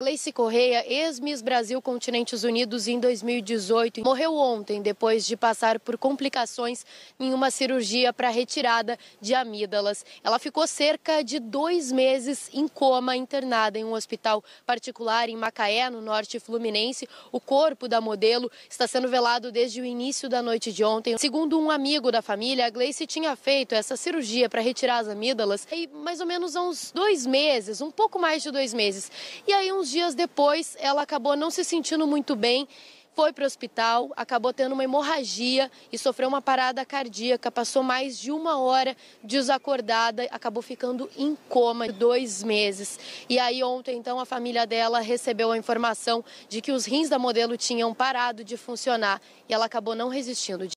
Gleice Correia, ex-Miss Brasil Continentes Unidos em 2018, morreu ontem depois de passar por complicações em uma cirurgia para retirada de amígdalas. Ela ficou cerca de dois meses em coma, internada em um hospital particular em Macaé, no norte fluminense. O corpo da modelo está sendo velado desde o início da noite de ontem. Segundo um amigo da família, a Gleice tinha feito essa cirurgia para retirar as amígdalas e mais ou menos há uns dois meses, um pouco mais de dois meses. E aí, uns alguns dias depois, ela acabou não se sentindo muito bem foi para o hospital, acabou tendo uma hemorragia e sofreu uma parada cardíaca. Passou mais de uma hora desacordada, acabou ficando em coma dois meses. E aí ontem, então, a família dela recebeu a informação de que os rins da modelo tinham parado de funcionar e ela acabou não resistindo.